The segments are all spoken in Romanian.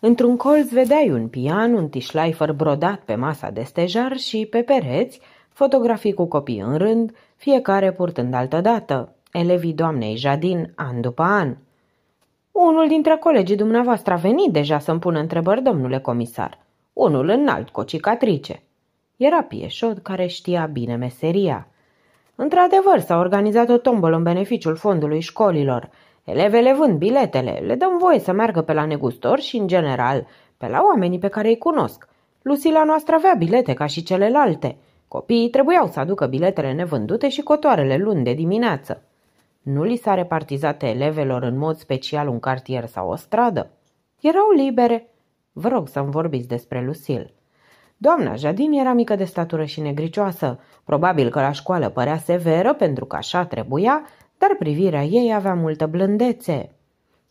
Într-un colț vedeai un pian, un tișlaifăr brodat pe masa de stejar și, pe pereți, fotografii cu copii în rând, fiecare purtând altădată, elevii doamnei Jadin, an după an. Unul dintre colegii dumneavoastră a venit deja să-mi pună întrebări, domnule comisar. Unul înalt, cu o cicatrice. Era pieșot care știa bine meseria. Într-adevăr, s-a organizat o tombolă în beneficiul fondului școlilor – Elevele vând biletele, le dăm voie să meargă pe la negustori și, în general, pe la oamenii pe care îi cunosc. Lucila noastră avea bilete ca și celelalte. Copiii trebuiau să aducă biletele nevândute și cotoarele luni de dimineață. Nu li s-a repartizat elevelor în mod special un cartier sau o stradă. Erau libere. Vă rog să-mi vorbiți despre Lucil. Doamna Jadin era mică de statură și negricioasă. Probabil că la școală părea severă pentru că așa trebuia, dar privirea ei avea multă blândețe.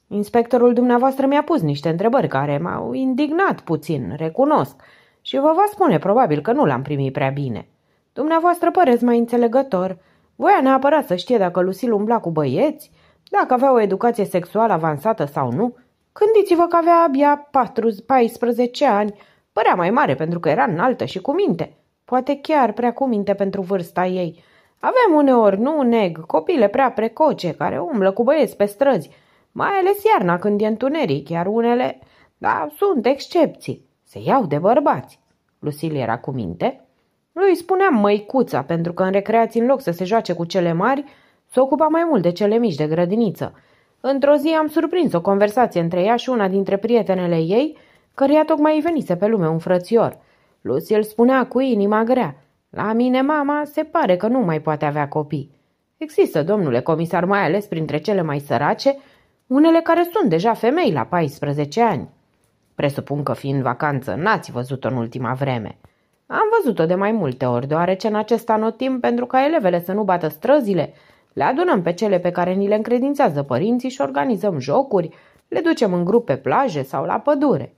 Inspectorul dumneavoastră mi-a pus niște întrebări care m-au indignat puțin, recunosc, și vă va spune probabil că nu l-am primit prea bine. Dumneavoastră păreți mai înțelegător. Voia neapărat să știe dacă Lucil umbla cu băieți, dacă avea o educație sexuală avansată sau nu. Gândiți-vă că avea abia 4, 14 ani, părea mai mare pentru că era înaltă și cu minte, poate chiar prea cu minte pentru vârsta ei – avem uneori, nu neg, copile prea precoce care umblă cu băieți pe străzi, mai ales iarna când e întuneric, iar unele, da, sunt excepții, se iau de bărbați. Lucil era cu minte. Lui spuneam măicuța, pentru că în recreații, în loc să se joace cu cele mari, se ocupa mai mult de cele mici de grădiniță. Într-o zi am surprins o conversație între ea și una dintre prietenele ei, căreia tocmai îi venise pe lume un frățior. Lucil spunea cu inima grea – la mine mama se pare că nu mai poate avea copii. Există, domnule comisar, mai ales printre cele mai sărace, unele care sunt deja femei la 14 ani. Presupun că fiind vacanță n-ați văzut-o în ultima vreme. Am văzut-o de mai multe ori, deoarece în acest anotimp, pentru ca elevele să nu bată străzile, le adunăm pe cele pe care ni le încredințează părinții și organizăm jocuri, le ducem în grup pe plaje sau la pădure.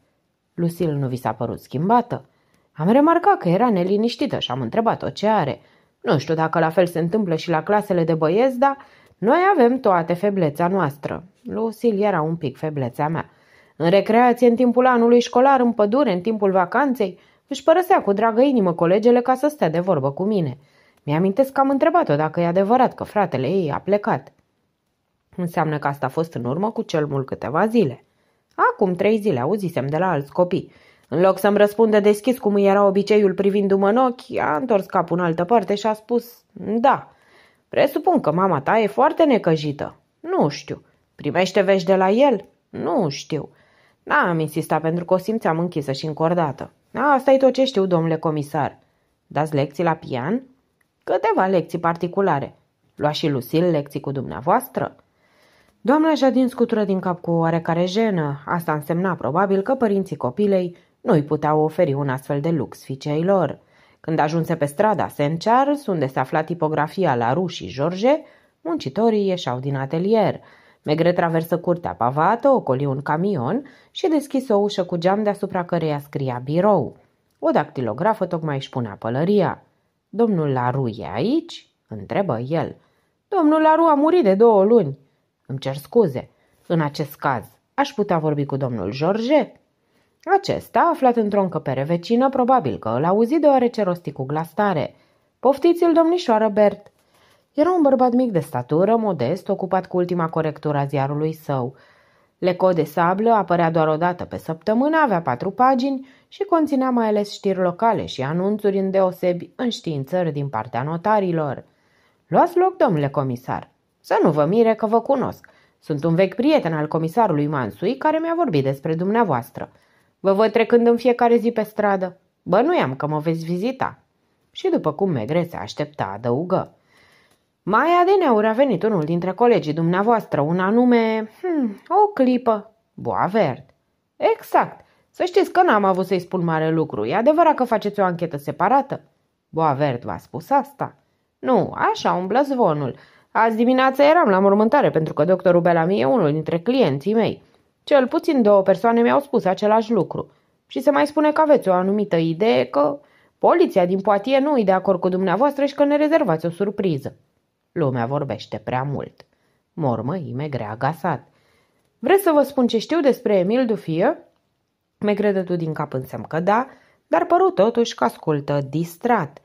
Lucil nu vi s-a părut schimbată? Am remarcat că era neliniștită și am întrebat-o ce are. Nu știu dacă la fel se întâmplă și la clasele de băieți, dar noi avem toate feblețea noastră. Lucil era un pic feblețea mea. În recreație, în timpul anului școlar, în pădure, în timpul vacanței, își părăsea cu dragă inimă colegele ca să stea de vorbă cu mine. Mi-amintesc că am întrebat-o dacă e adevărat că fratele ei a plecat. Înseamnă că asta a fost în urmă cu cel mult câteva zile. Acum trei zile auzisem de la alți copii – în loc să-mi răspundă deschis cum îi era obiceiul privindu-mă în ochi, a întors capul în altă parte și a spus Da, presupun că mama ta e foarte necăjită. Nu știu. Primește vești de la el? Nu știu. N-am insistat pentru că o simțeam închisă și încordată. Asta e tot ce știu, domnule comisar. Dați lecții la pian? Câteva lecții particulare. Lua și Lucil lecții cu dumneavoastră? Doamna Jadin scutură din cap cu oarecare jenă. Asta însemna probabil că părinții copilei nu îi puteau oferi un astfel de lux ficei lor. Când ajunse pe strada St. Charles, unde se afla tipografia la Ru și George, muncitorii ieșeau din atelier. Megre traversă curtea pavată, ocoli un camion și deschise o ușă cu geam deasupra căreia scria birou. O dactilografă tocmai își punea pălăria. Domnul Laru e aici?" întrebă el. Domnul Laru a murit de două luni." Îmi cer scuze. În acest caz, aș putea vorbi cu domnul George?" Acesta, aflat într-o încăpere vecină, probabil că îl auzi deoarece rosti cu glas Poftiți-l, domnișoară Bert!" Era un bărbat mic de statură, modest, ocupat cu ultima corectură a ziarului său. Leco de sablă apărea doar o dată pe săptămână, avea patru pagini și conținea mai ales știri locale și anunțuri îndeosebi științări din partea notarilor. Luați loc, domnule comisar. Să nu vă mire că vă cunosc. Sunt un vechi prieten al comisarului Mansui care mi-a vorbit despre dumneavoastră. Vă văd trecând în fiecare zi pe stradă. Bănuiam că mă veți vizita. Și după cum Megre se aștepta, adăugă. Mai adineauri a venit unul dintre colegii dumneavoastră, un anume... Hmm, o clipă. Boavert. Exact. Să știți că n-am avut să-i spun mare lucru. E adevărat că faceți o anchetă separată? Boavert v-a spus asta. Nu, așa umblă zvonul. Azi dimineața eram la mormântare pentru că doctorul Bellamy e unul dintre clienții mei. Cel puțin două persoane mi-au spus același lucru. Și se mai spune că aveți o anumită idee că poliția din poatie nu e de acord cu dumneavoastră și că ne rezervați o surpriză. Lumea vorbește prea mult. Mormă imegrea agasat. Vreți să vă spun ce știu despre Emil Dufie? tu din cap în că da, dar păru totuși că ascultă distrat.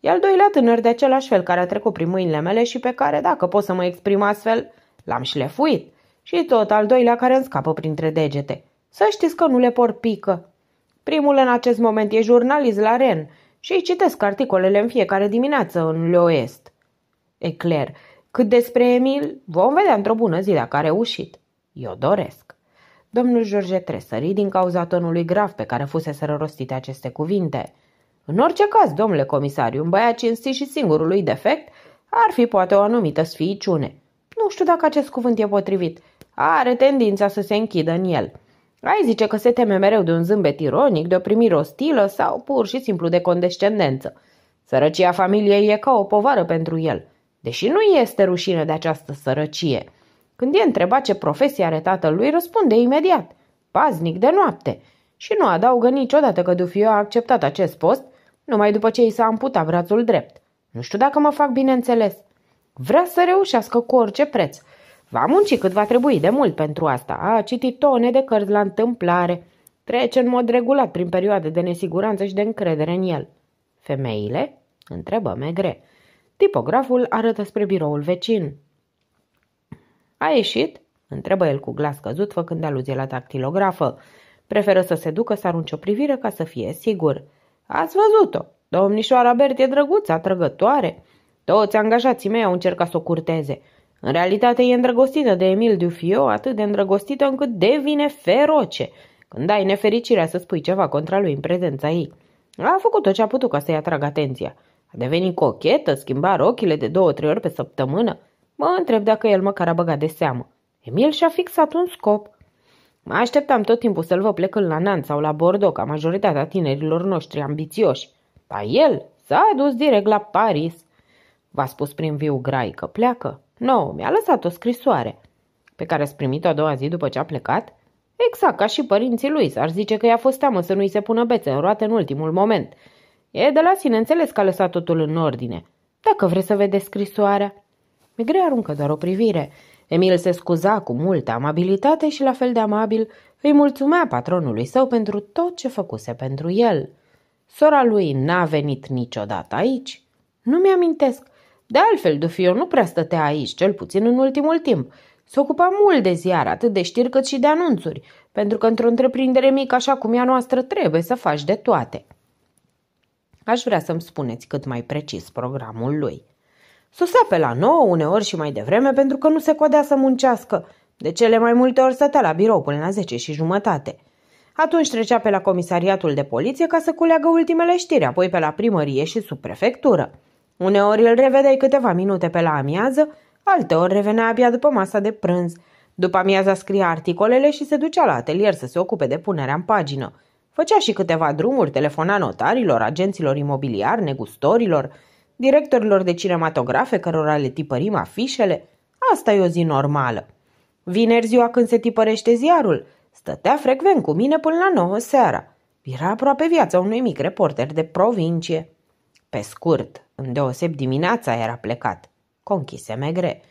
E al doilea tânăr de același fel care a trecut prin mâinile mele și pe care, dacă pot să mă exprim astfel, l-am șlefuit. Și tot al doilea care îmi scapă printre degete. Să știți că nu le por pică. Primul în acest moment e jurnalist la Ren și citesc articolele în fiecare dimineață în Leoest. Ecler, cât despre Emil, vom vedea într-o bună zi dacă a reușit. Eu doresc. Domnul George tresări din cauza tonului grav pe care fusese rostite aceste cuvinte. În orice caz, domnule comisariu, un băiat cinstit și singurul defect ar fi poate o anumită sfiiciune. Nu știu dacă acest cuvânt e potrivit, are tendința să se închidă în el. Ai zice că se teme mereu de un zâmbet ironic, de o primire ostilă sau pur și simplu de condescendență. Sărăcia familiei e ca o povară pentru el, deși nu este rușine de această sărăcie. Când e întrebat ce profesie are tatălui, răspunde imediat, paznic de noapte, și nu adaugă niciodată că Dufio a acceptat acest post numai după ce i s-a amputat brațul drept. Nu știu dacă mă fac bine înțeles. Vrea să reușească cu orice preț – Va munci cât va trebui de mult pentru asta. A citit tone de cărți la întâmplare. Trece în mod regulat prin perioade de nesiguranță și de încredere în el. Femeile? Întrebă Megre. Tipograful arătă spre biroul vecin. A ieșit? Întrebă el cu glas căzut, făcând aluzie la tactilografă. Preferă să se ducă să arunce o privire ca să fie sigur. Ați văzut-o! Domnișoara Bert e drăguță, atrăgătoare. Toți angajații mei au încercat să o curteze. În realitate e îndrăgostită de Emil Dufio, atât de îndrăgostită încât devine feroce când ai nefericirea să spui ceva contra lui în prezența ei. A făcut tot ce a putut ca să-i atragă atenția. A devenit cochetă, schimba rochile de două-trei ori pe săptămână. Mă întreb dacă el măcar a băgat de seamă. Emil și-a fixat un scop. Mă așteptam tot timpul să-l vă plecând la Nant sau la Bordeaux, ca majoritatea tinerilor noștri ambițioși. Dar el s-a dus direct la Paris. V-a spus prin viu grai că pleacă nu, mi-a lăsat o scrisoare. Pe care ați primit-o a doua zi după ce a plecat? Exact, ca și părinții lui. S-ar zice că i-a fost teamă să nu-i se pună bețe în roate în ultimul moment. E de la sine înțeles că a lăsat totul în ordine. Dacă vreți să vedeți scrisoarea... Migre aruncă doar o privire. Emil se scuza cu multă amabilitate și la fel de amabil îi mulțumea patronului său pentru tot ce făcuse pentru el. Sora lui n-a venit niciodată aici. Nu mi-amintesc. De altfel, Dufio nu prea stătea aici, cel puțin în ultimul timp. Se ocupa mult de ziar, atât de știri cât și de anunțuri, pentru că într-o întreprindere mică așa cum ea noastră trebuie să faci de toate. Aș vrea să-mi spuneți cât mai precis programul lui. Sosea pe la nouă, uneori și mai devreme, pentru că nu se codea să muncească. De cele mai multe ori stătea la birou până la zece și jumătate. Atunci trecea pe la comisariatul de poliție ca să culeagă ultimele știri, apoi pe la primărie și sub prefectură. Uneori îl revedeai câteva minute pe la amiază, alteori revenea abia după masa de prânz. După amiaza scria articolele și se ducea la atelier să se ocupe de punerea în pagină. Făcea și câteva drumuri, telefona notarilor, agenților imobiliari, negustorilor, directorilor de cinematografe cărora le tipărim afișele. Asta e o zi normală. Vineri ziua când se tipărește ziarul, stătea frecvent cu mine până la nouă seara. Era aproape viața unui mic reporter de provincie. Pe scurt, Îndeoseb dimineața era plecat. Conchise megre.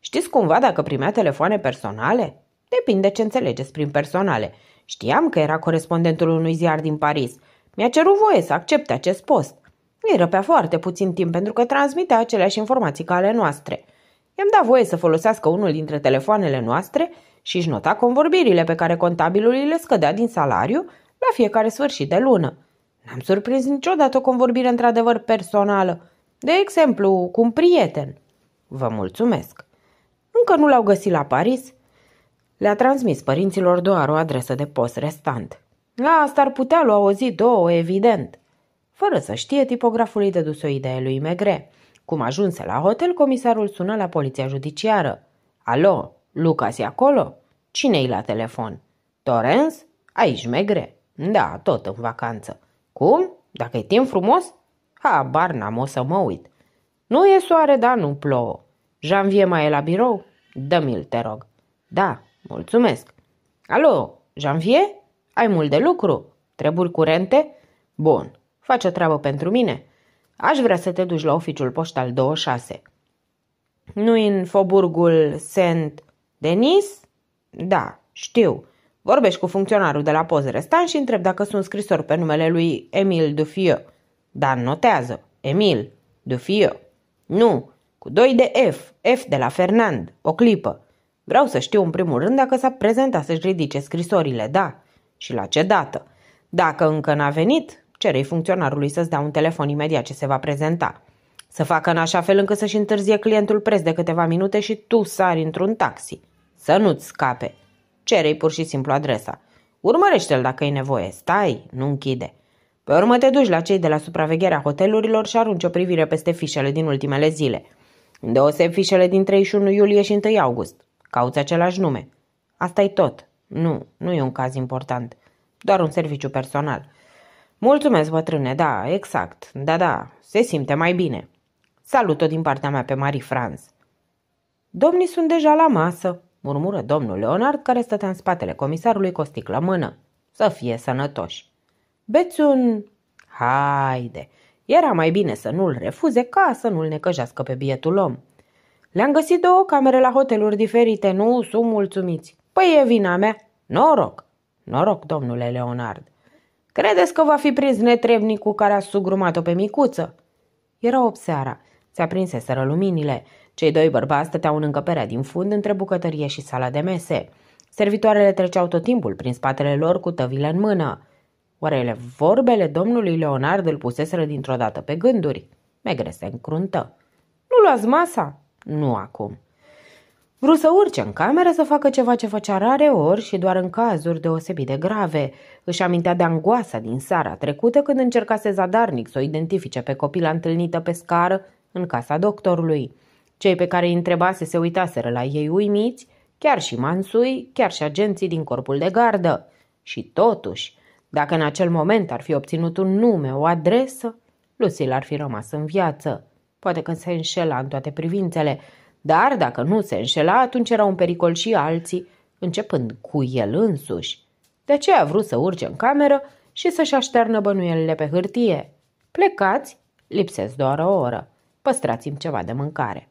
Știți cumva dacă primea telefoane personale? Depinde ce înțelegeți prin personale. Știam că era corespondentul unui ziar din Paris. Mi-a cerut voie să accepte acest post. Îi răpea foarte puțin timp pentru că transmitea aceleași informații ca ale noastre. I-am dat voie să folosească unul dintre telefoanele noastre și își nota convorbirile pe care contabilul îi le scădea din salariu la fiecare sfârșit de lună. N-am surprins niciodată o convorbire într-adevăr personală. De exemplu, cu un prieten. Vă mulțumesc. Încă nu l-au găsit la Paris? Le-a transmis părinților doar o adresă de post restant. La asta ar putea lua o zi, două, evident. Fără să știe, tipograful îi dăduse o idee lui Megre. Cum ajunse la hotel, comisarul sună la poliția judiciară. Alo, Lucas e acolo? Cine-i la telefon? Torens? Aici, Megre. Da, tot în vacanță. Cum? Dacă e timp frumos? bar n-am, o să mă uit. Nu e soare, dar nu plouă. Janvie mai e la birou? Dă-mi-l, te rog. Da, mulțumesc. Alo, Janvie? Ai mult de lucru? Treburi curente? Bun, faci o treabă pentru mine. Aș vrea să te duci la oficiul poștal 26. Nu în Foburgul Saint Denis? Da, știu. Vorbești cu funcționarul de la poz restan și întreb dacă sunt scrisori pe numele lui Emil Dufieux. Dan notează, Emil, Dufio. Nu, cu doi de F, F de la Fernand, o clipă. Vreau să știu în primul rând dacă s-a prezentat să-și ridice scrisorile, da? Și la ce dată? Dacă încă n-a venit, cere funcționarului să-ți dea un telefon imediat ce se va prezenta. Să facă în așa fel încât să-și întârzie clientul preț de câteva minute și tu sari într-un taxi. Să nu-ți scape. Cerei pur și simplu adresa. Urmărește-l dacă e nevoie. Stai, nu închide. Pe urmă te duci la cei de la supravegherea hotelurilor și arunci o privire peste fișele din ultimele zile. Îndeoseb fișele din 31 iulie și 1 august. Cauți același nume. asta e tot. Nu, nu e un caz important. Doar un serviciu personal. Mulțumesc, bătrâne, da, exact. Da, da, se simte mai bine. Salut-o din partea mea pe Marie Franz. Domnii sunt deja la masă, murmură domnul Leonard, care stătea în spatele comisarului Costic la mână. Să fie sănătoși. Bețun, Haide! Era mai bine să nu-l refuze ca să nu-l necăjească pe bietul om. Le-am găsit două camere la hoteluri diferite, nu sunt mulțumiți. Păi e vina mea. Noroc! Noroc, domnule Leonard. Credeți că va fi prins netrebnicul care a sugrumat-o pe micuță? Era 8 seara. Se aprinseseră luminile. Cei doi bărbați stăteau în încăperea din fund între bucătărie și sala de mese. Servitoarele treceau tot timpul prin spatele lor cu tăvile în mână. Oarele vorbele domnului Leonard îl puseseră dintr-o dată pe gânduri. Megre se încruntă. Nu luați masa? Nu acum. Vru să urce în cameră să facă ceva ce făcea rare ori și doar în cazuri deosebit de grave. Își amintea de angoasa din seara trecută când încercase zadarnic să o identifice pe copila întâlnită pe scară în casa doctorului. Cei pe care îi întrebase se uitaseră la ei uimiți, chiar și mansui, chiar și agenții din corpul de gardă. Și totuși, dacă în acel moment ar fi obținut un nume, o adresă, Lucil ar fi rămas în viață. Poate că se înșela în toate privințele, dar dacă nu se înșela, atunci era un pericol și alții, începând cu el însuși. De aceea a vrut să urce în cameră și să-și așternă bănuielile pe hârtie. Plecați, lipsesc doar o oră. Păstrați-mi ceva de mâncare.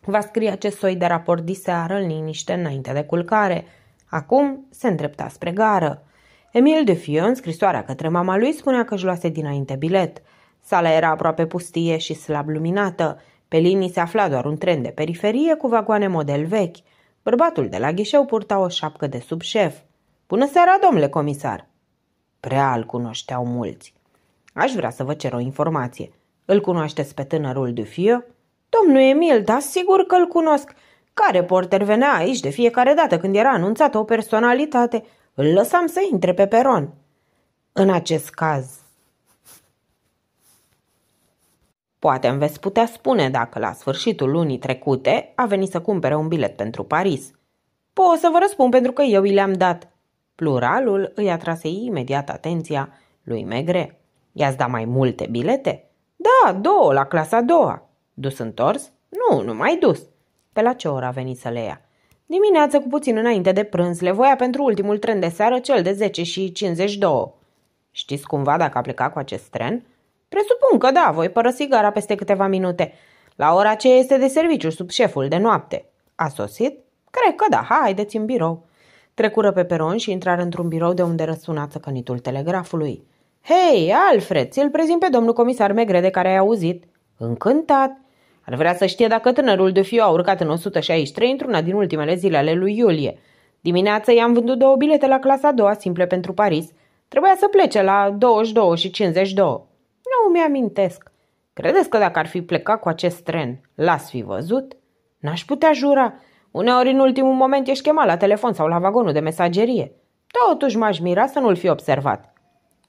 Va scrie acest soi de raport diseară în liniște înainte de culcare. Acum se îndrepta spre gară. Emil de Fiu, în scrisoarea către mama lui, spunea că își luase dinainte bilet. Sala era aproape pustie și slab luminată. Pe linii se afla doar un tren de periferie cu vagoane model vechi. Bărbatul de la ghișeu purta o șapcă de sub șef. Bună seara, domnule comisar! Prea îl cunoșteau mulți. Aș vrea să vă cer o informație. Îl cunoașteți pe tânărul Dufiu? Domnul Emil, da, sigur că îl cunosc. Care porter venea aici de fiecare dată când era anunțată o personalitate? Îl lăsam să intre pe peron. În acest caz... Poate îmi veți putea spune dacă la sfârșitul lunii trecute a venit să cumpere un bilet pentru Paris. Po, să vă răspund pentru că eu i le-am dat. Pluralul îi atrase imediat atenția lui Megre. I-ați dat mai multe bilete? Da, două la clasa a doua. Dus întors? Nu, nu mai dus. Pe la ce oră a venit să le ia? Dimineață cu puțin înainte de prânz le voia pentru ultimul tren de seară cel de 10 și 52. Știți cumva dacă a plecat cu acest tren? Presupun că da, voi părăsi gara peste câteva minute. La ora ce este de serviciu sub șeful de noapte. A sosit? Cred că da, haideți în birou. Trecură pe peron și intrară într-un birou de unde răsuna țăcănitul telegrafului. Hei, Alfred, ți-l prezint pe domnul comisar Megre de care ai auzit. Încântat! Ar vrea să știe dacă tânărul de fiu a urcat în 163 într-una din ultimele zile ale lui Iulie. Dimineața i-am vândut două bilete la clasa a doua simple pentru Paris. Trebuia să plece la 22 și 52. Nu mi-amintesc. Credeți că dacă ar fi plecat cu acest tren, l-ați fi văzut? N-aș putea jura. Uneori în ultimul moment ești chemat la telefon sau la vagonul de mesagerie. Totuși m-aș mira să nu-l fi observat.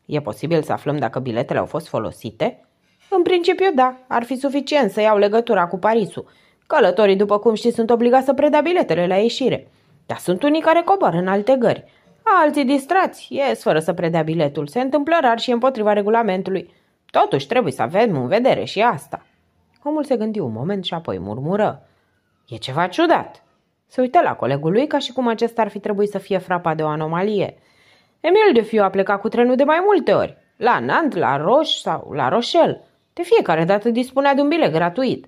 E posibil să aflăm dacă biletele au fost folosite? În principiu, da, ar fi suficient să iau legătura cu Parisul. Călătorii, după cum știți, sunt obligați să predea biletele la ieșire. Dar sunt unii care coboară în alte gări. Alții distrați ies fără să predea biletul. Se întâmplă rar și împotriva regulamentului. Totuși trebuie să avem în vedere și asta. Omul se gândi un moment și apoi murmură. E ceva ciudat. Se uită la colegul lui ca și cum acesta ar fi trebuit să fie frapat de o anomalie. Emil de Fiu a plecat cu trenul de mai multe ori. La Nant, la Roș sau la Roșel. De fiecare dată dispunea de un bilet gratuit.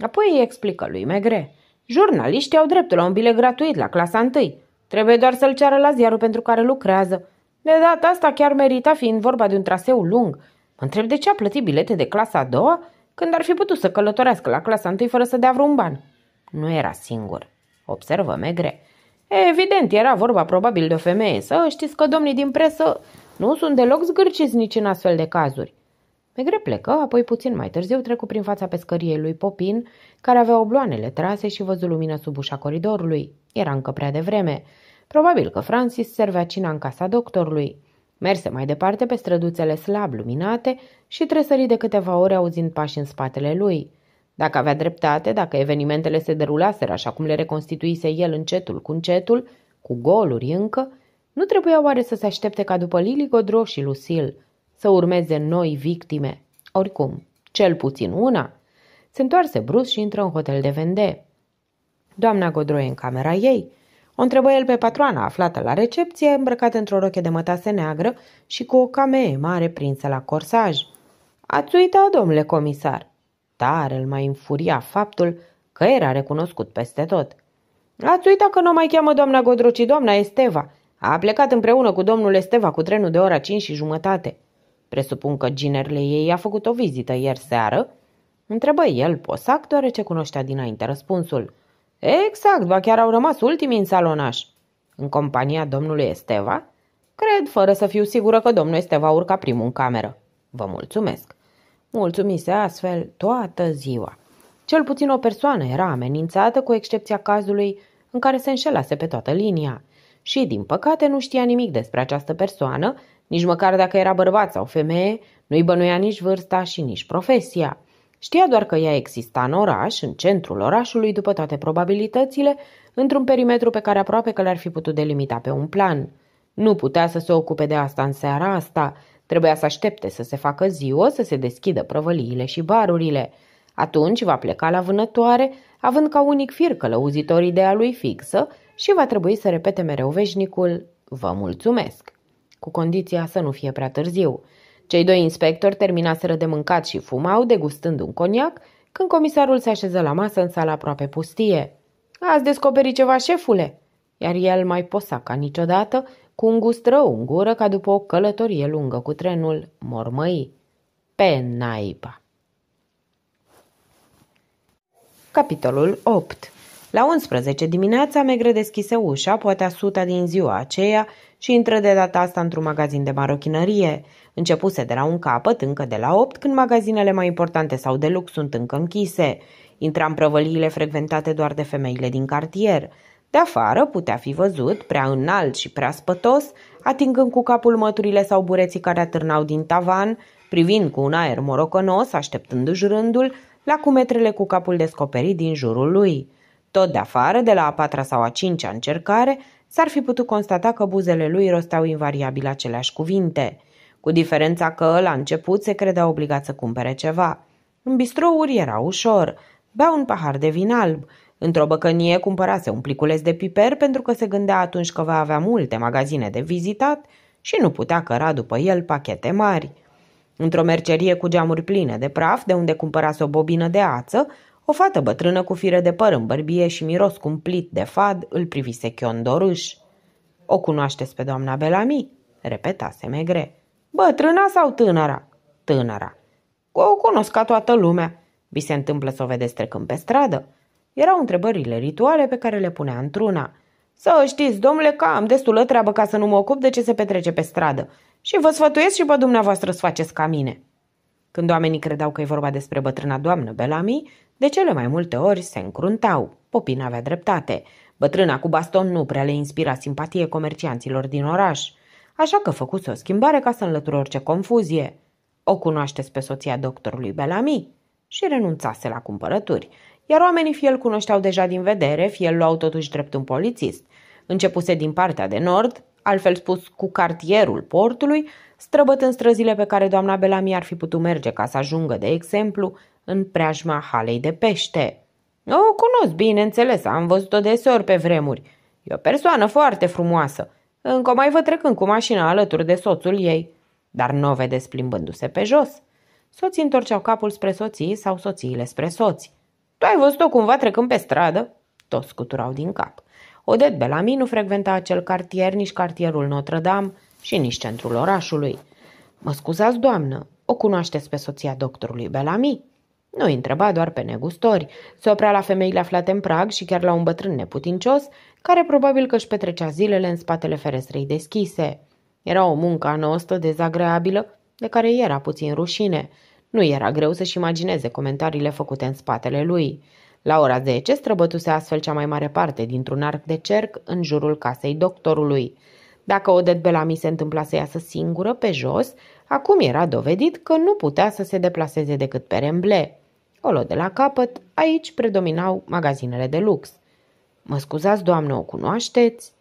Apoi îi explică lui Megre. Jurnaliștii au dreptul la un bilet gratuit la clasa 1. Trebuie doar să-l ceară la ziarul pentru care lucrează. De data asta chiar merita fiind vorba de un traseu lung. Mă întreb de ce a plătit bilete de clasa a doua când ar fi putut să călătorească la clasa întâi fără să dea vreun ban. Nu era singur, observă Megre. Evident, era vorba probabil de o femeie, să știți că domnii din presă nu sunt deloc zgârciți nici în astfel de cazuri. Megre plecă, apoi puțin mai târziu trecu prin fața pescăriei lui Popin, care avea obloanele trase și văzu lumină sub ușa coridorului. Era încă prea devreme. Probabil că Francis servea cina în casa doctorului. Merse mai departe pe străduțele slab luminate și tresări de câteva ore auzind pași în spatele lui. Dacă avea dreptate, dacă evenimentele se derulaseră așa cum le reconstituise el încetul cu încetul, cu goluri încă, nu trebuia oare să se aștepte ca după Lily Godro și Lucille, să urmeze noi victime. Oricum, cel puțin una. Se întoarse brus și intră în hotel de vende. Doamna Godroie în camera ei. O întrebă el pe patroana aflată la recepție, îmbrăcată într-o roche de mătase neagră și cu o camee mare prinsă la corsaj. Ați uitat, domnule comisar! Dar îl mai înfuria faptul că era recunoscut peste tot. Ați uitat că nu mai cheamă doamna Godro, ci doamna Esteva. A plecat împreună cu domnul Esteva cu trenul de ora 5 și jumătate. Presupun că ginerile ei a făcut o vizită ieri seară? Întrebă el posac, deoarece cunoștea dinainte răspunsul. Exact, ba chiar au rămas ultimii în salonaș. În compania domnului Esteva? Cred, fără să fiu sigură că domnul Esteva urca primul în cameră. Vă mulțumesc. Mulțumise astfel toată ziua. Cel puțin o persoană era amenințată cu excepția cazului în care se înșelase pe toată linia. Și, din păcate, nu știa nimic despre această persoană, nici măcar dacă era bărbat sau femeie, nu-i bănuia nici vârsta și nici profesia. Știa doar că ea exista în oraș, în centrul orașului, după toate probabilitățile, într-un perimetru pe care aproape că l-ar fi putut delimita pe un plan. Nu putea să se ocupe de asta în seara asta. Trebuia să aștepte să se facă ziua, să se deschidă prăvăliile și barurile. Atunci va pleca la vânătoare, având ca unic fir călăuzitor ideea lui fixă și va trebui să repete mereu veșnicul Vă mulțumesc! cu condiția să nu fie prea târziu. Cei doi inspectori terminaseră de mâncat și fumau, degustând un coniac, când comisarul se așeză la masă în sala aproape pustie. Ați descoperit ceva, șefule?" Iar el mai posa ca niciodată, cu un gust rău în gură ca după o călătorie lungă cu trenul, mormăi. Pe naiba! Capitolul 8 la 11 dimineața, Megre deschise ușa, poate a suta din ziua aceea, și intră de data asta într-un magazin de marochinărie. Începuse de la un capăt, încă de la 8, când magazinele mai importante sau de lux sunt încă închise. Intra în prăvăliile frecventate doar de femeile din cartier. De afară putea fi văzut, prea înalt și prea spătos, atingând cu capul măturile sau bureții care atârnau din tavan, privind cu un aer morocănos, așteptându-și rândul, la cumetrele cu capul descoperit din jurul lui. Tot de afară, de la a patra sau a cincea încercare, s-ar fi putut constata că buzele lui rosteau invariabil aceleași cuvinte, cu diferența că la început se credea obligat să cumpere ceva. În bistrouri era ușor, bea un pahar de vin alb, Într-o băcănie cumpărase un pliculeț de piper pentru că se gândea atunci că va avea multe magazine de vizitat și nu putea căra după el pachete mari. Într-o mercerie cu geamuri pline de praf, de unde cumpărase o bobină de ață, o fată bătrână cu fire de păr în bărbie și miros cumplit de fad îl privise Doruș. O cunoașteți pe doamna Belami?" repetase Megre. Bătrâna sau tânăra?" Tânăra. O cunosc ca toată lumea. Vi se întâmplă să o vedeți trecând pe stradă?" Erau întrebările rituale pe care le punea într-una. Să știți, domnule, că am destulă treabă ca să nu mă ocup de ce se petrece pe stradă. Și vă sfătuiesc și pe dumneavoastră să faceți ca mine." Când oamenii credeau că e vorba despre bătrâna doamnă Belami, de cele mai multe ori se încruntau, Popin avea dreptate. Bătrâna cu baston nu prea le inspira simpatie comercianților din oraș, așa că făcuse o schimbare ca să înlăture orice confuzie. O cunoașteți pe soția doctorului Bellamy și renunțase la cumpărături, iar oamenii fie îl cunoșteau deja din vedere, fie îl luau totuși drept un polițist. Începuse din partea de nord, altfel spus cu cartierul portului, străbătând străzile pe care doamna Bellamy ar fi putut merge ca să ajungă, de exemplu, în preajma halei de pește. O cunosc, bineînțeles, am văzut-o deseori pe vremuri. E o persoană foarte frumoasă. Încă o mai văd trecând cu mașina alături de soțul ei. Dar nu o vedeți plimbându-se pe jos. Soții întorceau capul spre soții sau soțiile spre soți. Tu ai văzut-o cumva trecând pe stradă? Toți scuturau din cap. Odet Belami nu frecventa acel cartier, nici cartierul Notre-Dame și nici centrul orașului. Mă scuzați, doamnă, o cunoașteți pe soția doctorului Belami. Nu întreba doar pe negustori, se oprea la femeile aflate în prag și chiar la un bătrân neputincios, care probabil că își petrecea zilele în spatele ferestrei deschise. Era o muncă anostă, dezagreabilă, de care era puțin rușine. Nu era greu să-și imagineze comentariile făcute în spatele lui. La ora 10 străbătuse astfel cea mai mare parte dintr-un arc de cerc în jurul casei doctorului. Dacă Odet Bellamy se întâmpla să iasă singură pe jos, acum era dovedit că nu putea să se deplaseze decât pe remble. O luă de la capăt, aici predominau magazinele de lux. Mă scuzați, doamnă, o cunoașteți?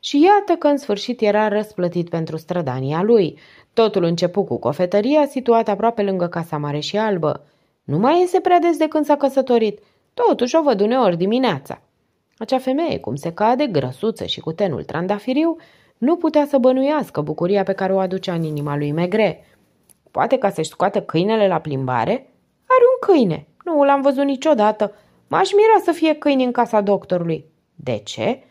Și iată că în sfârșit era răsplătit pentru strădania lui. Totul început cu cofetăria situată aproape lângă Casa Mare și Albă. Nu mai iese prea des de când s-a căsătorit, totuși o văd uneori dimineața. Acea femeie, cum se cade, grăsuță și cu tenul trandafiriu, nu putea să bănuiască bucuria pe care o aducea în inima lui Megre. Poate ca să-și scoată câinele la plimbare, are un câine. Nu l-am văzut niciodată. M-aș mira să fie câini în casa doctorului. De ce?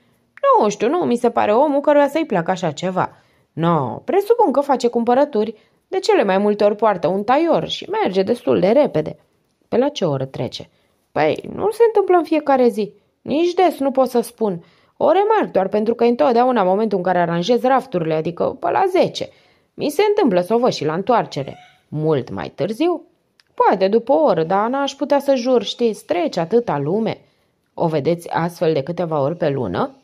Nu știu, nu mi se pare omul căruia să-i placă așa ceva. No, presupun că face cumpărături. De cele mai multe ori poartă un taior și merge destul de repede. Pe la ce oră trece? Păi, nu se întâmplă în fiecare zi. Nici des nu pot să spun. O remarc doar pentru că întotdeauna momentul în care aranjez rafturile, adică pe la 10, mi se întâmplă să o văd și la întoarcere. Mult mai târziu Poate după o oră, dar n-aș putea să jur, știți, trece atâta lume. O vedeți astfel de câteva ori pe lună?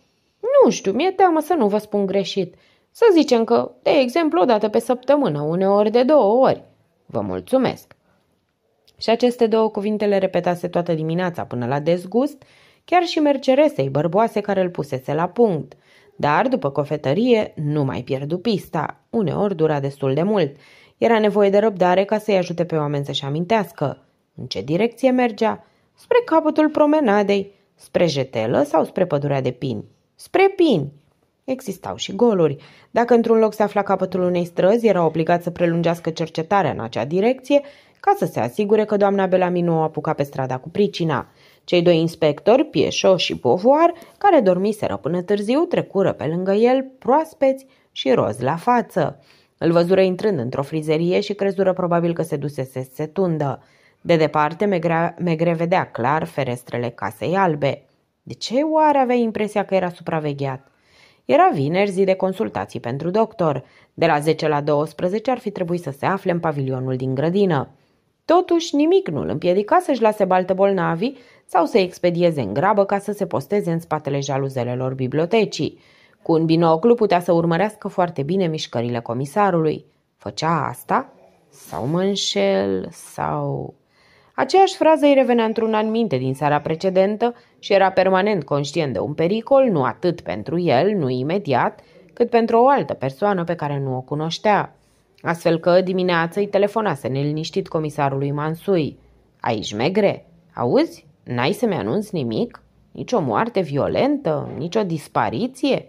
Nu știu, mi-e teamă să nu vă spun greșit. Să zicem că, de exemplu, o dată pe săptămână, uneori de două ori. Vă mulțumesc! Și aceste două cuvinte le repetase toată dimineața până la dezgust, chiar și merceresei bărboase care îl pusese la punct. Dar, după cofetărie, nu mai pierdu pista. Uneori dura destul de mult – era nevoie de răbdare ca să-i ajute pe oameni să-și amintească. În ce direcție mergea? Spre capătul promenadei, spre jetelă sau spre pădurea de pini? Spre pini! Existau și goluri. Dacă într-un loc se afla capătul unei străzi, era obligat să prelungească cercetarea în acea direcție ca să se asigure că doamna Belami nu o apuca pe strada cu pricina. Cei doi inspectori, Pieșo și Povoar, care dormiseră până târziu, trecură pe lângă el, proaspeți și roz la față. Îl văzură intrând într-o frizerie și crezură probabil că se dusese să se tundă. De departe, Megre, Megre vedea clar ferestrele casei albe. De ce oare avea impresia că era supravegheat? Era vineri, zi de consultații pentru doctor. De la 10 la 12 ar fi trebuit să se afle în pavilionul din grădină. Totuși, nimic nu îl împiedica să-și lase baltă bolnavii sau să expedieze în grabă ca să se posteze în spatele jaluzelelor bibliotecii. Cu un binoclu putea să urmărească foarte bine mișcările comisarului. Făcea asta? Sau mă înșel? Sau... Aceeași frază îi revenea într-un an minte din seara precedentă și era permanent conștient de un pericol, nu atât pentru el, nu imediat, cât pentru o altă persoană pe care nu o cunoștea. Astfel că dimineața îi telefonase neliniștit comisarului Mansui. Aici megre, auzi? N-ai să-mi anunți nimic? Nici o moarte violentă? Nici o dispariție?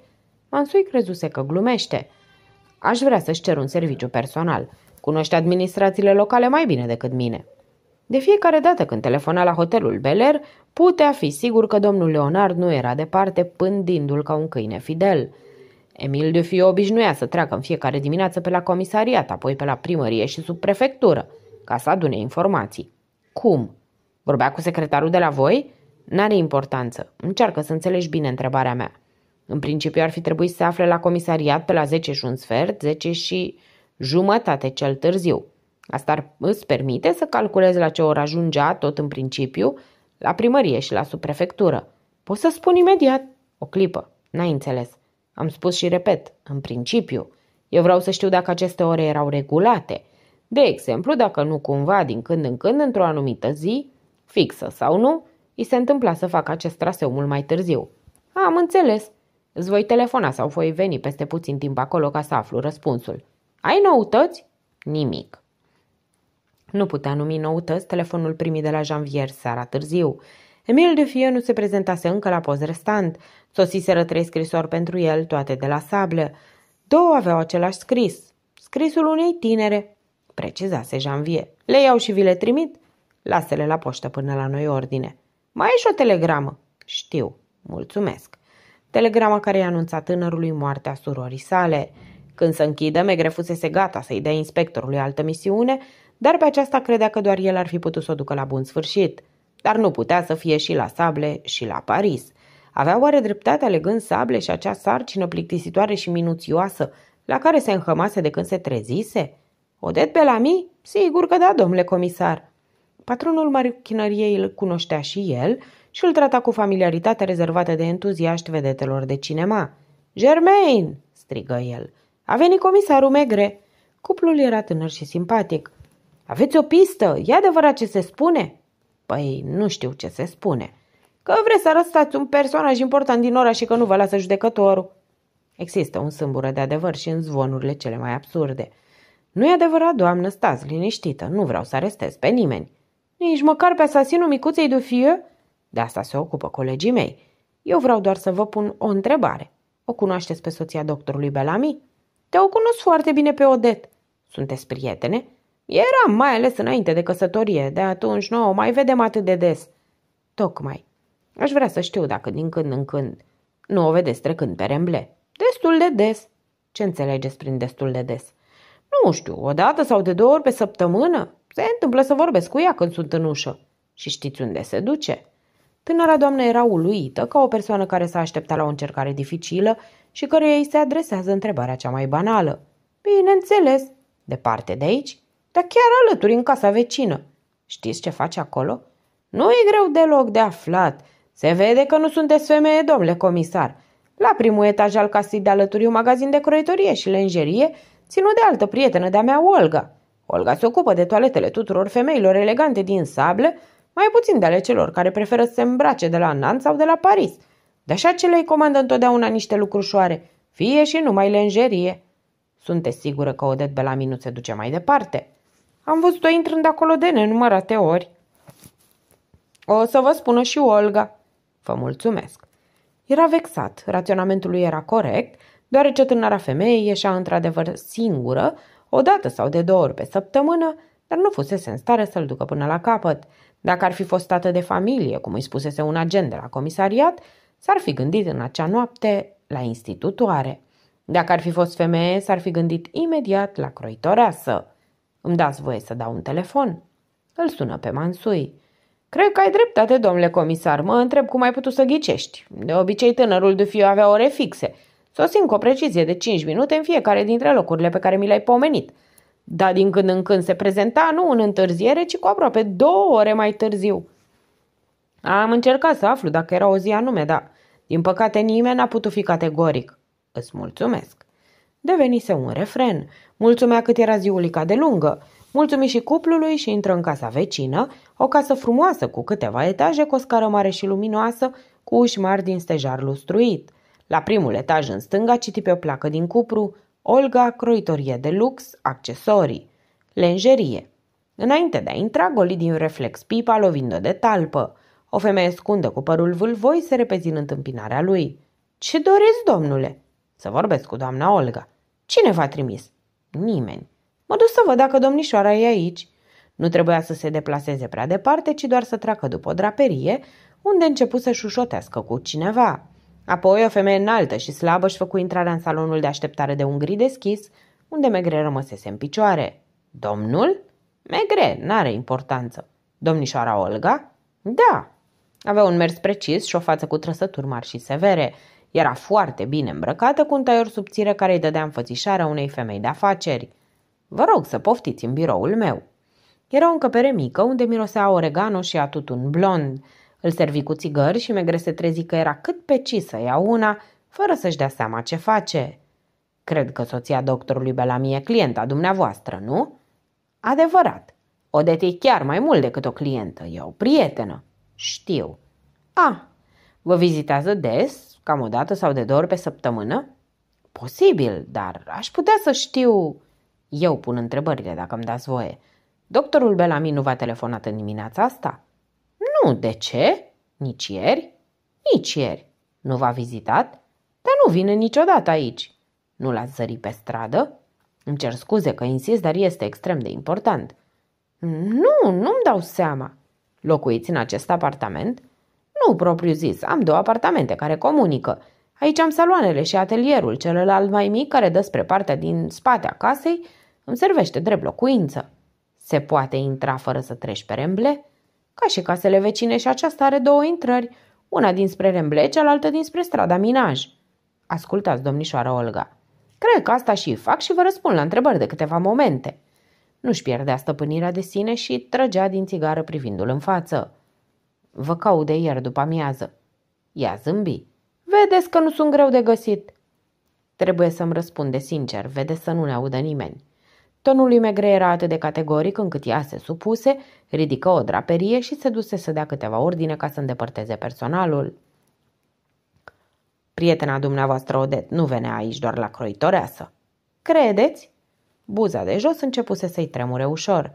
Ansui crezuse că glumește. Aș vrea să-și cer un serviciu personal. Cunoște administrațiile locale mai bine decât mine. De fiecare dată când telefona la hotelul Beler, putea fi sigur că domnul Leonard nu era departe, pândindu-l ca un câine fidel. Emil de fi obișnuia să treacă în fiecare dimineață pe la comisariat, apoi pe la primărie și sub prefectură, ca să adune informații. Cum? Vorbea cu secretarul de la voi? N-are importanță. Încearcă să înțelegi bine întrebarea mea. În principiu ar fi trebuit să se afle la comisariat pe la 10 și un sfert, 10 și jumătate cel târziu. Asta ar, îți permite să calculezi la ce oră ajungea, tot în principiu, la primărie și la subprefectură. Poți să spun imediat. O clipă. N-ai înțeles. Am spus și repet. În principiu. Eu vreau să știu dacă aceste ore erau regulate. De exemplu, dacă nu cumva din când în când, într-o anumită zi, fixă sau nu, îi se întâmpla să facă acest traseu mult mai târziu. Am înțeles. Îți voi telefona sau voi veni peste puțin timp acolo ca să aflu răspunsul. Ai noutăți? Nimic. Nu putea numi noutăți telefonul primit de la Janvier seara târziu. Emil de Fie nu se prezentase încă la poz restant. Sosiseră trei scrisori pentru el, toate de la sablă. Două aveau același scris. Scrisul unei tinere, precizase Janvier. Le iau și vi le trimit? Lasă-le la poștă până la noi ordine. Mai e și o telegramă. Știu. Mulțumesc telegrama care i-a anunțat tânărului moartea surorii sale. Când se închidă, Megre fusese gata să-i dea inspectorului altă misiune, dar pe aceasta credea că doar el ar fi putut să o ducă la bun sfârșit. Dar nu putea să fie și la Sable și la Paris. Avea oare dreptate alegând Sable și acea sarcină plictisitoare și minuțioasă la care se înhămase de când se trezise? Odet Belami? Sigur că da, domnule comisar. Patronul marchinăriei îl cunoștea și el și îl trata cu familiaritatea rezervată de entuziaști vedetelor de cinema. Germain!" strigă el. A venit comisarul Megre." Cuplul era tânăr și simpatic. Aveți o pistă? E adevărat ce se spune?" Păi, nu știu ce se spune." Că vreți să arăstați un personaj important din oraș și că nu vă lasă judecătorul." Există un sâmbură de adevăr și în zvonurile cele mai absurde. Nu i adevărat, doamnă, stați liniștită, nu vreau să arestez pe nimeni. Nici măcar pe asasinul micuței fie? De asta se ocupă colegii mei. Eu vreau doar să vă pun o întrebare. O cunoașteți pe soția doctorului Bellamy? Te-o cunosc foarte bine pe Odet. Sunteți prietene? Eram, mai ales înainte de căsătorie. De atunci nu o mai vedem atât de des. Tocmai. Aș vrea să știu dacă din când în când nu o vedeți trecând pe remble. Destul de des. Ce înțelegeți prin destul de des? Nu știu, o dată sau de două ori pe săptămână. Se întâmplă să vorbesc cu ea când sunt în ușă. Și știți unde se duce? Tânăra doamnă era uluită ca o persoană care s-a așteptat la o încercare dificilă și care îi se adresează întrebarea cea mai banală. Bineînțeles, departe de aici, dar chiar alături în casa vecină. Știți ce face acolo? Nu e greu deloc de aflat. Se vede că nu sunteți femeie, domnule comisar. La primul etaj al casei de alături un magazin de croitorie și lenjerie, ținut de altă prietenă de-a mea, Olga. Olga se ocupă de toaletele tuturor femeilor elegante din sable, mai puțin de ale celor care preferă să se îmbrace de la Nant sau de la Paris. De așa ce le comandă întotdeauna niște lucrușoare, fie și numai lenjerie. Sunteți sigură că Odet la nu se duce mai departe? Am văzut-o intrând acolo de nenumărate ori. O să vă spună și Olga. Vă mulțumesc. Era vexat, raționamentul lui era corect, deoarece tânăra femeie ieșea într-adevăr singură, o dată sau de două ori pe săptămână, dar nu fusese în stare să-l ducă până la capăt. Dacă ar fi fost tată de familie, cum îi spusese un agent de la comisariat, s-ar fi gândit în acea noapte la institutoare. Dacă ar fi fost femeie, s-ar fi gândit imediat la croitoreasă. Îmi dați voie să dau un telefon? Îl sună pe Mansui. Cred că ai dreptate, domnule comisar. Mă întreb cum ai putut să ghicești. De obicei, tânărul fiu avea ore fixe. Sosim cu o precizie de 5 minute în fiecare dintre locurile pe care mi le-ai pomenit – dar din când în când se prezenta nu în întârziere, ci cu aproape două ore mai târziu. Am încercat să aflu dacă era o zi anume, dar din păcate nimeni n-a putut fi categoric. Îți mulțumesc. Devenise un refren. Mulțumea cât era ziulica de lungă. Mulțumi și cuplului și intră în casa vecină, o casă frumoasă cu câteva etaje, cu o scară mare și luminoasă, cu uși mari din stejar lustruit. La primul etaj în stânga citi pe o placă din cupru Olga, croitorie de lux, accesorii, lenjerie. Înainte de a intra, goli din reflex pipa, lovind-o de talpă. O femeie scundă cu părul vâlvoi se repezi în întâmpinarea lui. Ce doresc, domnule?" Să vorbesc cu doamna Olga." Cine v-a trimis?" Nimeni. Mă duc să văd dacă domnișoara e aici." Nu trebuia să se deplaseze prea departe, ci doar să treacă după o draperie, unde începu să șușotească cu cineva. Apoi o femeie înaltă și slabă își făcu intrarea în salonul de așteptare de un gri deschis, unde Megre rămăsese în picioare. Domnul? Megre, n-are importanță. Domnișoara Olga? Da. Avea un mers precis și o față cu trăsături mari și severe. Era foarte bine îmbrăcată cu un taior subțire care îi dădea înfățișarea unei femei de afaceri. Vă rog să poftiți în biroul meu. Era o încăpere mică unde mirosea oregano și tutun blond. Îl servi cu țigări și Megre se trezi că era cât ci să ia una, fără să-și dea seama ce face. Cred că soția doctorului Bellamy e clienta dumneavoastră, nu? Adevărat. Odete e chiar mai mult decât o clientă, e o prietenă. Știu. A, ah, vă vizitează des, cam o dată sau de două ori pe săptămână? Posibil, dar aș putea să știu... Eu pun întrebările dacă îmi dați voie. Doctorul Bellamy nu v-a telefonat în dimineața asta? Nu, de ce? Nici ieri? Nici ieri. Nu v-a vizitat? Dar nu vine niciodată aici. Nu l-ați zărit pe stradă? Îmi cer scuze că insist, dar este extrem de important. Nu, nu-mi dau seama. Locuiți în acest apartament? Nu, propriu zis, am două apartamente care comunică. Aici am saloanele și atelierul, celălalt mai mic, care dă spre partea din spate a casei, îmi servește drept locuință. Se poate intra fără să treci pe remble? Ca și casele vecine și aceasta are două intrări, una dinspre Remble, cealaltă dinspre strada Minaj. Ascultați, domnișoară Olga. Cred că asta și fac și vă răspund la întrebări de câteva momente. Nu-și pierdea stăpânirea de sine și trăgea din țigară privindul în față. Vă caut de ieri după amiază. Ia zâmbi. Vedeți că nu sunt greu de găsit. Trebuie să-mi răspunde sincer, vede să nu ne audă nimeni. Tonul lui Megre era atât de categoric încât ea se supuse, ridică o draperie și se duse să dea câteva ordine ca să îndepărteze personalul. Prietena dumneavoastră, Odet, nu venea aici doar la croitoreasă. Credeți? Buza de jos începuse să-i tremure ușor.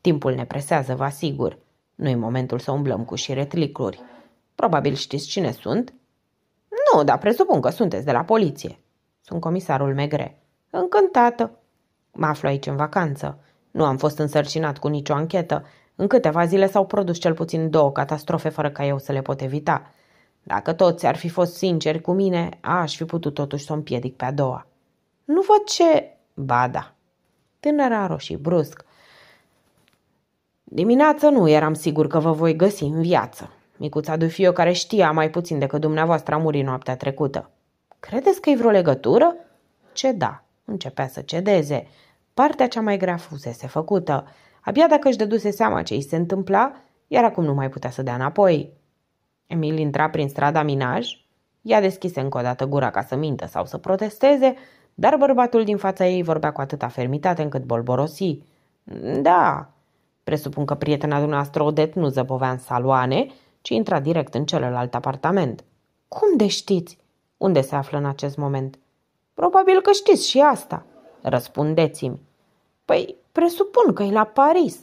Timpul ne presează, vă asigur. Nu-i momentul să umblăm cu șiretlicuri. Probabil știți cine sunt? Nu, dar presupun că sunteți de la poliție. Sunt comisarul Megre. Încântată, Mă aflu aici în vacanță. Nu am fost însărcinat cu nicio anchetă. În câteva zile s-au produs cel puțin două catastrofe fără ca eu să le pot evita. Dacă toți ar fi fost sinceri cu mine, aș fi putut totuși să o împiedic pe a doua. Nu văd ce... Ba da. Tânăra roșii brusc. Dimineața nu eram sigur că vă voi găsi în viață. Micuța Dufio, care știa mai puțin decât dumneavoastră, a murit noaptea trecută. Credeți că e vreo legătură? Ce da, începea să cedeze. Partea cea mai grea fusese făcută. Abia dacă își dăduse seama ce îi se întâmpla, iar acum nu mai putea să dea înapoi. Emil intra prin strada Minaj, ea deschise încă o dată gura ca să mintă sau să protesteze, dar bărbatul din fața ei vorbea cu atâta fermitate încât bolborosi. Da, presupun că prietena dumneavoastră Odet nu zăbovea în saloane, ci intra direct în celălalt apartament. Cum de știți? Unde se află în acest moment? Probabil că știți și asta. Răspundeți-mi. Păi, presupun că e la Paris.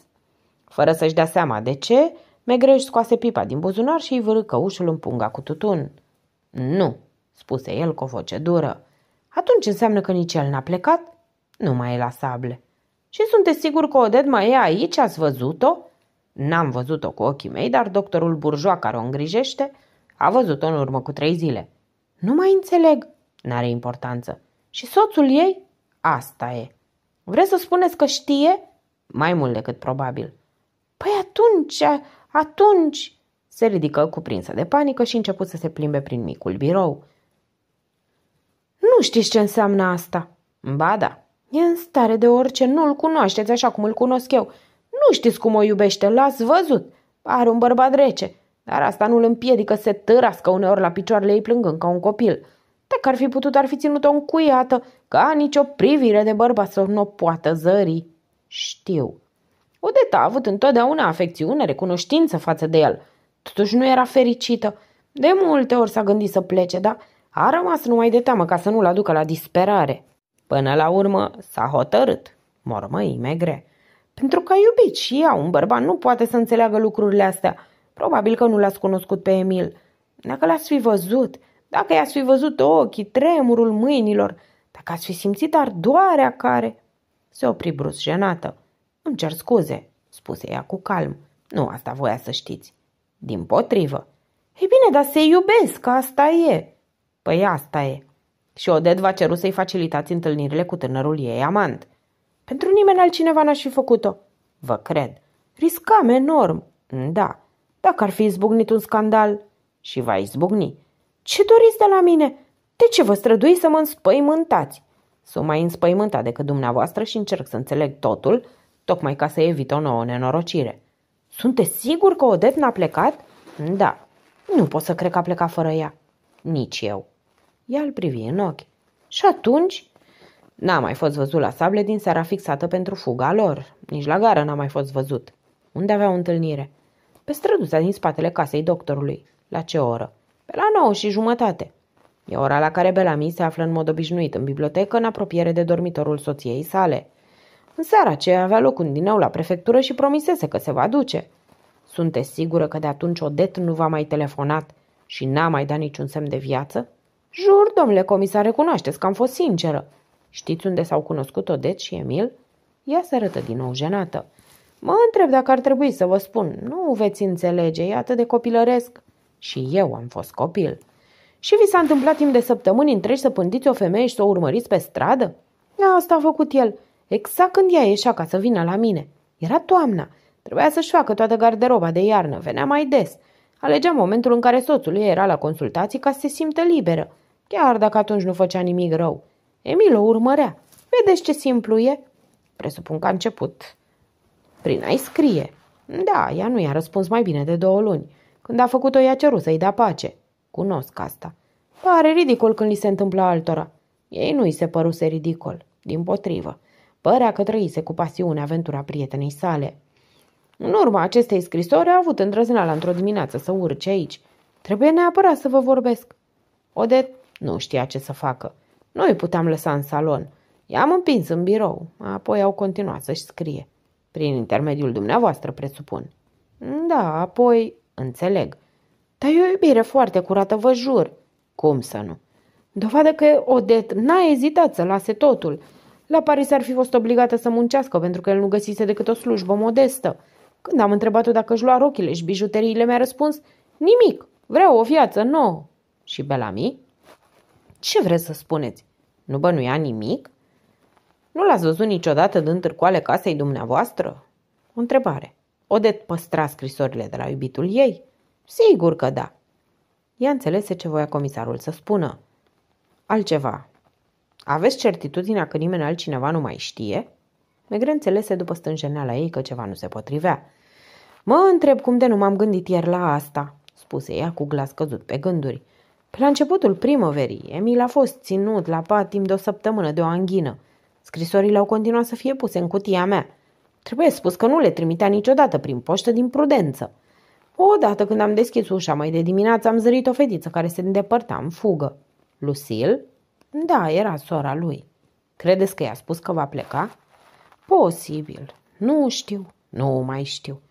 Fără să-și dea seama de ce, Megreș scoase pipa din buzunar și îi vârâcă ușul în punga cu tutun. Nu, spuse el cu o voce dură. Atunci înseamnă că nici el n-a plecat? Nu mai e la sable. Și sunteți sigur că Odet mai e aici? Ați văzut-o? N-am văzut-o cu ochii mei, dar doctorul burjoa care o îngrijește a văzut-o în urmă cu trei zile. Nu mai înțeleg. N-are importanță. Și soțul ei? Asta e. Vreți să spuneți că știe? Mai mult decât probabil. Păi atunci, atunci, se ridică cuprinsă de panică și început să se plimbe prin micul birou. Nu știți ce înseamnă asta? Ba da, e în stare de orice, nu-l cunoașteți așa cum îl cunosc eu. Nu știți cum o iubește, l-ați văzut. Are un bărbat rece, dar asta nu îl împiedică să se târască uneori la picioarele ei plângând ca un copil. Dacă ar fi putut, ar fi ținut-o încuiată, ca nicio privire de bărbat să nu o poată zări. Știu. Odeta a avut întotdeauna afecțiune, recunoștință față de el. Totuși nu era fericită. De multe ori s-a gândit să plece, dar a rămas numai de teamă ca să nu-l aducă la disperare. Până la urmă s-a hotărât, mormăi megre. Pentru că a iubit și ea, un bărbat nu poate să înțeleagă lucrurile astea. Probabil că nu l-ați cunoscut pe Emil. Dacă l-ați fi văzut, dacă i-ați fi văzut ochii, tremurul mâinilor, dacă ați fi simțit ardoarea care... Se opri brusc jenată. Îmi cer scuze, spuse ea cu calm. Nu asta voia să știți. Din potrivă. Ei bine, dar se iubesc, asta e. Păi asta e. Și Oded va ceru să-i facilitați întâlnirile cu tânărul ei amant. Pentru nimeni altcineva n-aș fi făcut-o. Vă cred. Riscam enorm. Da, dacă ar fi izbucnit un scandal. Și va izbucni. Ce doriți de la mine? De ce vă strădui să mă înspăimântați? Sunt mai înspăimântat decât dumneavoastră și încerc să înțeleg totul, tocmai ca să evit o nouă nenorocire. Sunteți sigur că Odet n-a plecat? Da. Nu pot să cred că a plecat fără ea. Nici eu. Ea îl privi în ochi. Și atunci? N-a mai fost văzut la sable din seara fixată pentru fuga lor. Nici la gară n-a mai fost văzut. Unde avea o întâlnire? Pe străduța din spatele casei doctorului. La ce oră? Pe la nouă și jumătate. E ora la care Belami se află în mod obișnuit în bibliotecă, în apropiere de dormitorul soției sale. În seara aceea avea loc un dineu la prefectură și promisese că se va duce. Sunteți sigură că de atunci Odet nu v-a mai telefonat și n-a mai dat niciun semn de viață? Jur, domnule comisar, recunoașteți că am fost sinceră. Știți unde s-au cunoscut Odet și Emil? Ea se arătă din nou jenată. Mă întreb dacă ar trebui să vă spun. Nu veți înțelege, e atât de copilăresc. Și eu am fost copil. Și vi s-a întâmplat timp de săptămâni întregi să pândiți o femeie și să o urmăriți pe stradă? Da, asta a făcut el, exact când ea ieșea ca să vină la mine. Era toamna, trebuia să-și facă toată garderoba de iarnă, venea mai des. Alegea momentul în care soțul ei era la consultații ca să se simtă liberă, chiar dacă atunci nu făcea nimic rău. Emil o urmărea. Vedeți ce simplu e? Presupun că a început prin a-i scrie. Da, ea nu i-a răspuns mai bine de două luni. Când a făcut-o, i-a cerut să-i dea pace. Cunosc asta. Pare ridicol când li se întâmplă altora. Ei nu-i se păruse ridicol. Din potrivă. Părea că trăise cu pasiune aventura prietenei sale. În urma acestei scrisori a avut îndrăzneala într-o dimineață să urce aici. Trebuie neapărat să vă vorbesc. Odet nu știa ce să facă. Nu îi puteam lăsa în salon. I-am împins în birou, apoi au continuat să-și scrie. Prin intermediul dumneavoastră, presupun. Da, apoi... Înțeleg. Dar e o iubire foarte curată, vă jur. Cum să nu? Dovadă că Odet n-a ezitat să lase totul. La Paris ar fi fost obligată să muncească pentru că el nu găsise decât o slujbă modestă. Când am întrebat-o dacă își lua rochile și bijuteriile, mi-a răspuns Nimic, vreau o viață nouă. Și Belami? Ce vreți să spuneți? Nu bănuia nimic? Nu l-ați văzut niciodată dând târcoale casei dumneavoastră? O întrebare. Odet păstra scrisorile de la iubitul ei? Sigur că da. Ea înțelese ce voia comisarul să spună. Altceva. Aveți certitudinea că nimeni altcineva nu mai știe? Megre înțelese după stânjeneala ei că ceva nu se potrivea. Mă întreb cum de nu m-am gândit ieri la asta, spuse ea cu glas căzut pe gânduri. Pe la începutul primăverii, Emil a fost ținut la pat timp de o săptămână de o anghină. Scrisorile au continuat să fie puse în cutia mea. Trebuie spus că nu le trimitea niciodată prin poștă din prudență. Odată când am deschis ușa mai de dimineață, am zărit o fetiță care se îndepărta în fugă. Lucil? Da, era sora lui. Credeți că i-a spus că va pleca? Posibil. Nu știu. Nu mai știu.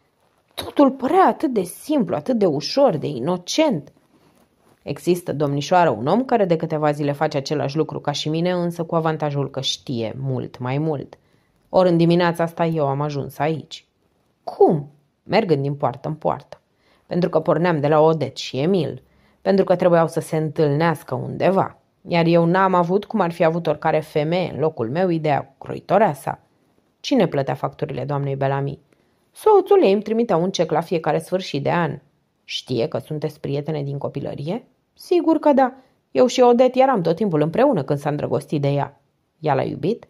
Totul părea atât de simplu, atât de ușor, de inocent. Există, domnișoară, un om care de câteva zile face același lucru ca și mine, însă cu avantajul că știe mult mai mult. Ori în dimineața asta eu am ajuns aici. Cum? Mergând din poartă în poartă. Pentru că porneam de la Odet și Emil. Pentru că trebuiau să se întâlnească undeva. Iar eu n-am avut cum ar fi avut oricare femeie în locul meu ideea croitorea sa. Cine plătea facturile doamnei Belami? Soțul ei îmi trimitea un cec la fiecare sfârșit de an. Știe că sunteți prietene din copilărie? Sigur că da. Eu și Odet eram tot timpul împreună când s-a îndrăgostit de ea. Ea l-a iubit?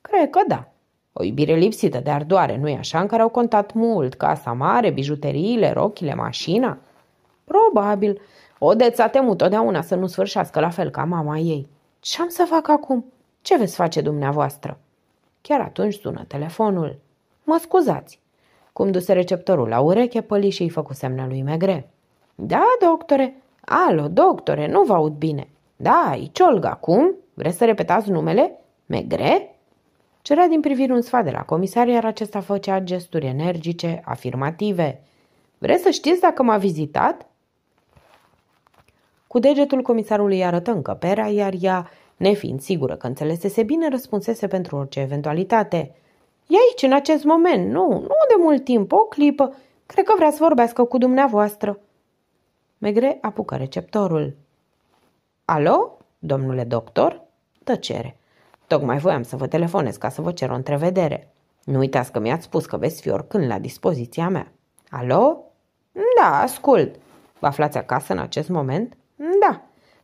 Cred că da. O iubire lipsită de ardoare, nu-i așa, în care au contat mult, casa mare, bijuteriile, rochile, mașina? Probabil. Odeța a temut totdeauna să nu sfârșească la fel ca mama ei. Ce am să fac acum? Ce veți face dumneavoastră? Chiar atunci sună telefonul. Mă scuzați. Cum duse receptorul la ureche, păli și îi făcu semnul lui Megre. Da, doctore. Alo, doctore, nu vă aud bine. Da, e Ciolga, cum? Vreți să repetați numele? Megre? Cerea din priviri un sfat de la comisar, iar acesta făcea gesturi energice, afirmative. Vreți să știți dacă m-a vizitat? Cu degetul comisarului arătă încăperea, iar ea, nefiind sigură că înțelesese bine, răspunsese pentru orice eventualitate. E aici, în acest moment, nu, nu de mult timp, o clipă. Cred că vrea să vorbească cu dumneavoastră. Megre apucă receptorul. Alo, domnule doctor? Tăcere. Tocmai voiam să vă telefonez ca să vă cer o întrevedere. Nu uitați că mi-ați spus că veți fi oricând la dispoziția mea. Alo? Da, ascult. Vă aflați acasă în acest moment? Da.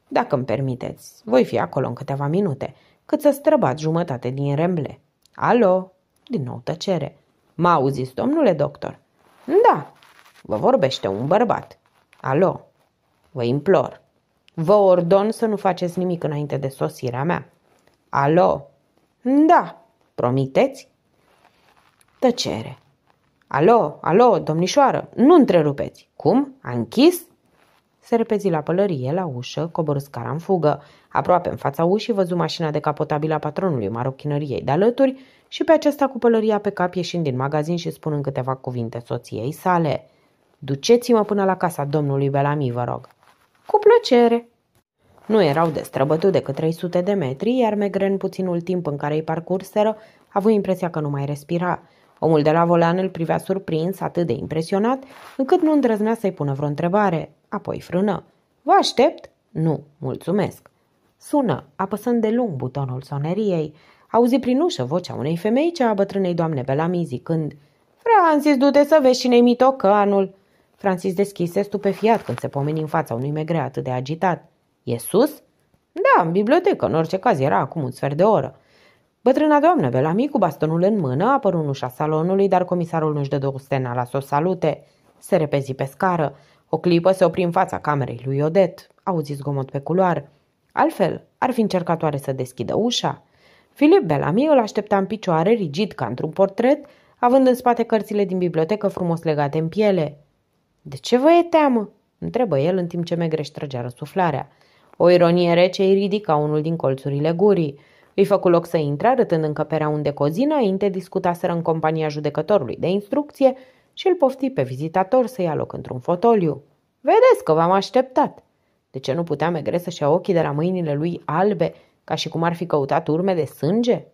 Dacă îmi permiteți, voi fi acolo în câteva minute, cât să străbați jumătate din remble. Alo? Din nou tăcere. Mă auziți, domnule doctor? Da. Vă vorbește un bărbat. Alo? Vă implor. Vă ordon să nu faceți nimic înainte de sosirea mea. Alo? Da, promiteți? Tăcere. Alo, alo, domnișoară, nu întrerupeți. Cum? A închis? Se repezi la pălărie, la ușă, coborâ scara în fugă. Aproape în fața ușii văzu mașina decapotabilă a patronului marochinăriei de alături și pe aceasta cu pălăria pe cap ieșind din magazin și spunând câteva cuvinte soției sale. Duceți-mă până la casa domnului Belami, vă rog. Cu plăcere, nu erau de străbătut decât 300 de metri, iar Megren, puținul timp în care îi parcurseră, a avut impresia că nu mai respira. Omul de la volan îl privea surprins, atât de impresionat, încât nu îndrăznea să-i pună vreo întrebare. Apoi frână. Vă aștept? Nu, mulțumesc. Sună, apăsând de lung butonul soneriei. Auzi prin ușă vocea unei femei, cea a bătrânei doamne Bellamy, zicând Francis, du-te să vezi cine-i mitocanul!" Francis deschise, stupefiat, când se pomeni în fața unui megre atât de agitat. E sus? Da, în bibliotecă, în orice caz era acum un sfert de oră. Bătrâna doamnă Belami, cu bastonul în mână, apăru în ușa salonului, dar comisarul nu-și dă două stena la să o salute. Se repezi pe scară. O clipă se opri în fața camerei lui Odet. Auzi zgomot pe culoar. Altfel, ar fi încercat oare să deschidă ușa. Filip Belami îl aștepta în picioare, rigid ca într-un portret, având în spate cărțile din bibliotecă frumos legate în piele. De ce vă e teamă?" întrebă el în timp ce Megreș trăgea răsuflarea. O ironie rece îi ridica unul din colțurile gurii. Îi făcu loc să intre, arătând încăperea unde cozina, înainte discutaseră în compania judecătorului de instrucție și îl pofti pe vizitator să ia loc într-un fotoliu. Vedeți că v-am așteptat!" De ce nu putea megre să-și ia ochii de la mâinile lui albe, ca și cum ar fi căutat urme de sânge?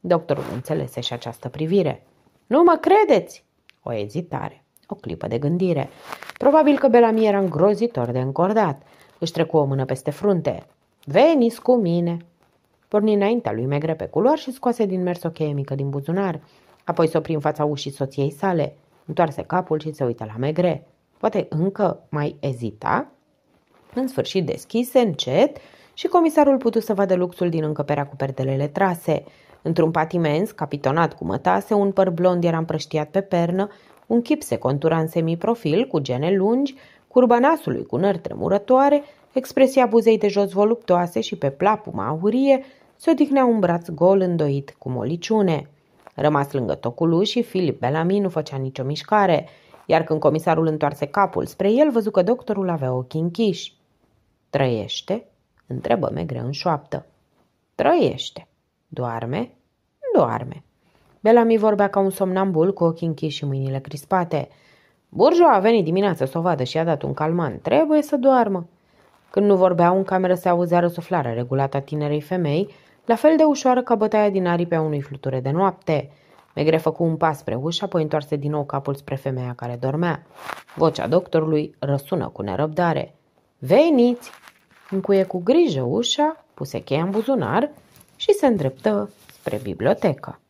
Doctorul înțelese și această privire. Nu mă credeți!" O ezitare, o clipă de gândire. Probabil că Belami era îngrozitor de încordat. Își trecu o mână peste frunte. Veniți cu mine! Porni înaintea lui Megre pe culoar și scoase din mers o cheie mică din buzunar. Apoi s-o prin fața ușii soției sale. Întoarse capul și se uită la Megre. Poate încă mai ezita? În sfârșit deschise, încet, și comisarul putu să vadă luxul din încăperea cu perdelele trase. Într-un pat imens, capitonat cu mătase, un păr blond era împrăștiat pe pernă, un chip se contura în semiprofil, cu gene lungi, curba nasului cu nări tremurătoare, expresia buzei de jos voluptoase și pe plapuma aurie, se odihnea un braț gol îndoit cu moliciune. Rămas lângă lui și Filip Bellamy nu făcea nicio mișcare, iar când comisarul întoarse capul spre el, văzu că doctorul avea ochii închiși. Trăiește? întrebă megre în șoaptă. Trăiește. Doarme? Doarme. Bellamy vorbea ca un somnambul cu ochii închiși și mâinile crispate. Burjo a venit dimineața să o vadă și a dat un calman. Trebuie să doarmă. Când nu vorbeau în cameră se auzea răsuflarea regulată a tinerei femei, la fel de ușoară ca bătaia din aripea unui fluture de noapte. Megre făcu un pas spre ușă, apoi întoarse din nou capul spre femeia care dormea. Vocea doctorului răsună cu nerăbdare. Veniți! Încuie cu grijă ușa, puse cheia în buzunar și se îndreptă spre bibliotecă.